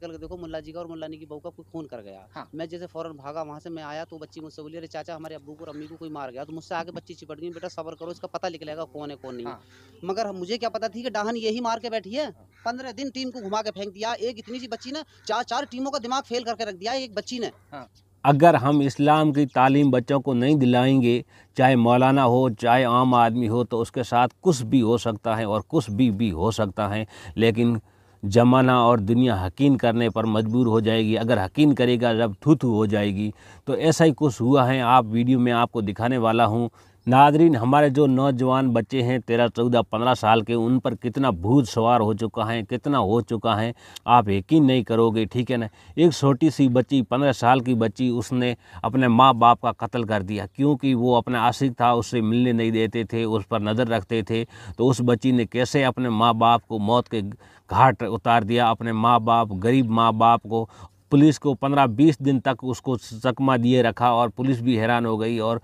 निकल के देखो मुल्ला जी का और मुल्लानी की बहू का कोई खून कर गया हाँ। मैं जैसे फौरन भागा वहाँ से मैं आया तो बच्ची मुझसे बोली अरे चाचा हमारे अबू को अम्मी को कोई मार गया तो मुझसे आगे बच्ची चिपट गई बेटा सबर करो इसका पता निकलेगा कौन है कौन नहीं हाँ। मगर मुझे क्या पता थी कि डाहन यही मार के बैठी है हाँ। पंद्रह दिन टीम को घुमा के फेंक दिया एक इतनी सी बच्ची ने चार चार टीमों का दिमाग फेल करके रख दिया एक बच्ची ने हाँ। अगर हम इस्लाम की तालीम बच्चों को नहीं दिलाएंगे चाहे मौलाना हो चाहे आम आदमी हो तो उसके साथ कुछ भी हो सकता है और कुछ भी भी हो सकता है लेकिन ज़माना और दुनिया हकीन करने पर मजबूर हो जाएगी अगर हकीन करेगा जब थू थू हो जाएगी तो ऐसा ही कुछ हुआ है आप वीडियो में आपको दिखाने वाला हूँ नादरीन हमारे जो नौजवान बच्चे हैं तेरह चौदह पंद्रह साल के उन पर कितना भूत सवार हो चुका है कितना हो चुका है आप यकीन नहीं करोगे ठीक है ना एक छोटी सी बच्ची पंद्रह साल की बच्ची उसने अपने माँ बाप का कत्ल कर दिया क्योंकि वो अपना आशिक था उससे मिलने नहीं देते थे उस पर नज़र रखते थे तो उस बच्ची ने कैसे अपने माँ बाप को मौत के घाट उतार दिया अपने माँ बाप गरीब माँ बाप को पुलिस को पंद्रह बीस दिन तक उसको चकमा दिए रखा और पुलिस भी हैरान हो गई और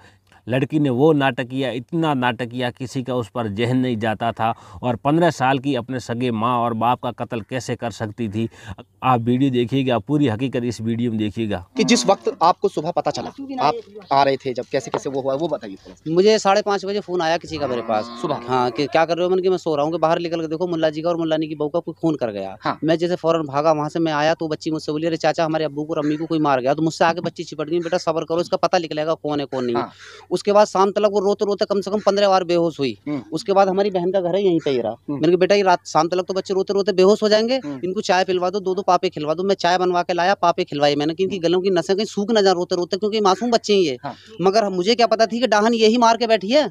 लड़की ने वो नाटक किया इतना नाटक किया किसी का उस पर जहन नहीं जाता था और पंद्रह साल की अपने सगे माँ और बाप का कत्ल कैसे कर सकती थी आप वीडियो देखिएगा पूरी हकीकत इस वीडियो में देखिएगा कि जिस वक्त आपको सुबह पता चला आप आ रहे थे जब कैसे कैसे वो हुआ वो बताइए मुझे साढ़े पाँच बजे फ़ोन आया किसी का मेरे हाँ, पास सुबह हाँ कि क्या कर रहे हो मैंने कि मैं सो रहा हूँ कि बाहर निकल के देखो मुला जी का और मुलानी की बहू का कोई फोन कर गया हाँ। मैं जैसे फ़ौरन भागा वहाँ से मैं आया तो बच्ची मुझसे बोली अरे चाचा हमारे अबू को और अम्मी को कोई मार गया तो मुझसे आके बच्ची छिपट गई बेटा सबर करो इसका पता निकलेगा कौन है कौन नहीं हाँ। उसके बाद शाम तक वो रोते रोते कम से कम पंद्रह बार बेहोश हुई हम्म। उसके बाद हमारी बहन का घर है यहीं पे रहा हम्म। मैंने बेटा ये रात शाम तक तो बच्चे रोते रोते बेहोश हो जाएंगे हम्म। इनको चाय पिलवा दो दो दो पापे खिलवा दो मैं चाय बनवा के लाया पापे खिलवाई मैंने क्योंकि गलों की नशे कहीं सूख न जा रोते रोते क्योंकि मासूम बच्चे ही है हाँ। मगर मुझे क्या पता थी कि डाहन यही मार के बैठी है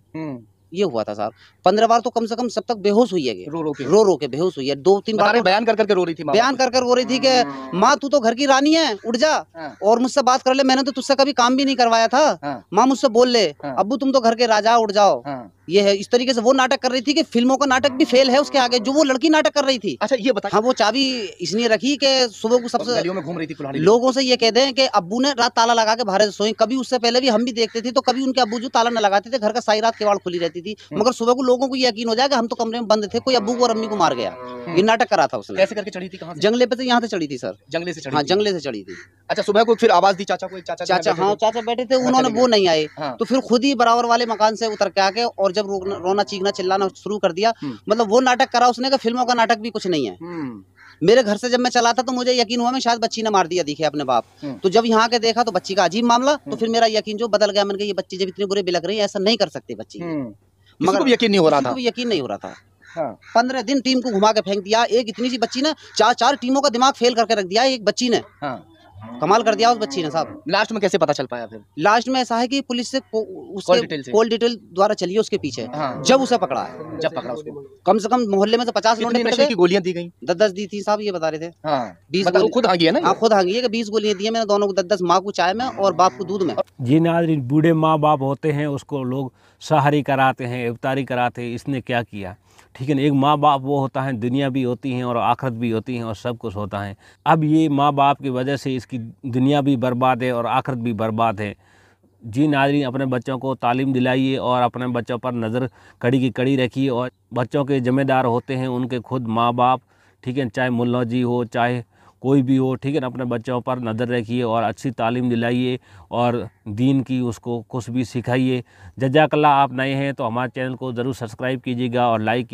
ये हुआ था साहब पंद्रह बार तो कम से कम सब तक बेहोश हुई है रो रो के रो रो के बेहोश हुई है दो तीन बार तो बयान कर करके रो रही थी बयान कर कर रो रही थी कि हाँ। माँ तू तो घर की रानी है उठ जा हाँ। और मुझसे बात कर ले मैंने तो तुझसे कभी काम भी नहीं करवाया था हाँ। माँ मुझसे बोल ले अबू तुम तो घर के राजा उठ जाओ ये है इस तरीके से वो नाटक कर रही थी कि फिल्मों का नाटक भी फेल है उसके आगे जो वो लड़की नाटक कर रही थी अच्छा ये बता हाँ वो चाबी इसलिए रखी कि सुबह को सबसे में घूम रही थी लोगों से ये कह दें कि अब्बू ने रात ताला लगा के बाहर सोई कभी उससे पहले भी हम भी देखते थे तो कभी उनके अब्बू जो ताला न लगाते थे घर का सारी रात केवाड़ खुली रहती थी हम्म। मगर सुबह को लोगों को यकीन हो जाएगा हम तो कमरे में बंद थे कोई अब्बू को और अम्मी को मार गया हम्म। ये नाटक करा था उसने कैसे करके चढ़ी थी जंगले पे से यहाँ से चढ़ी थी सर जंगले से हाँ जंगले से चढ़ी थी अच्छा सुबह को फिर आवाज दी चाचा को एक चाचा चाचा हाँ चाचा बैठे थे अच्छा, उन्होंने वो नहीं आए हाँ। तो फिर खुद ही बराबर वाले मकान से उतर के आके और जब हाँ। रोना चीखना चिल्लाना शुरू कर दिया हम्म। मतलब वो नाटक करा उसने का फिल्मों का नाटक भी कुछ नहीं है हम्म। मेरे घर से जब मैं चला था तो मुझे यकीन हुआ मैं शायद बच्ची ने मार दिया दिखे अपने बाप हम्म। तो जब यहाँ के देखा तो बच्ची का अजीब मामला तो फिर मेरा यकीन जो बदल गया मन ये बच्ची जब इतनी बुरे बिलक रही है ऐसा नहीं कर सकती बच्ची मगर यकीन नहीं हो रहा था यकीन नहीं हो रहा था हाँ। पंद्रह दिन टीम को घुमा के फेंक दिया एक इतनी सी बच्ची ने चार चार टीमों का दिमाग फेल करके रख दिया एक बच्ची ने हाँ। कमाल कर दिया उस बच्ची ने साहब लास्ट में कैसे पता चल पाया फिर लास्ट में ऐसा है कि पुलिस से उसके डिटेल डिटेल द्वारा चली उसके पीछे हाँ। जब उसे पकड़ा है जब पकड़ा उसको कम से कम मोहल्ले में तो पचास की गोलियां दी गई दस दस दी थी साहब ये बता रहे थे हाँ। बीस मतलब खुद आगे ना आप हाँ, खुद हाँगी है बीस गोलियां दी है मैंने दोनों को दस दस माँ को चाय में और बाप को दूध में जी नाजरीन बूढ़े माँ बाप होते हैं उसको लोग सहारी कराते हैं इफ्तारी कराते हैं इसने क्या किया ठीक है ना एक माँ बाप वो होता है दुनिया भी होती हैं और आखरत भी होती हैं और सब कुछ होता है अब ये माँ बाप की वजह से इसकी दुनिया भी बर्बाद है और आखरत भी बर्बाद है जी नाजरी अपने बच्चों को तालीम दिलाइए और अपने बच्चों पर नज़र कड़ी की कड़ी रखिए और बच्चों के ज़िम्मेदार होते हैं उनके खुद माँ बाप ठीक है चाहे मुला जी हो चाहे कोई भी हो ठीक है ना अपने बच्चों पर नज़र रखिए और अच्छी तालीम दिलाइए और दीन की उसको कुछ भी सिखाइए जजाकला आप नए हैं तो हमारे चैनल को ज़रूर सब्सक्राइब कीजिएगा और लाइक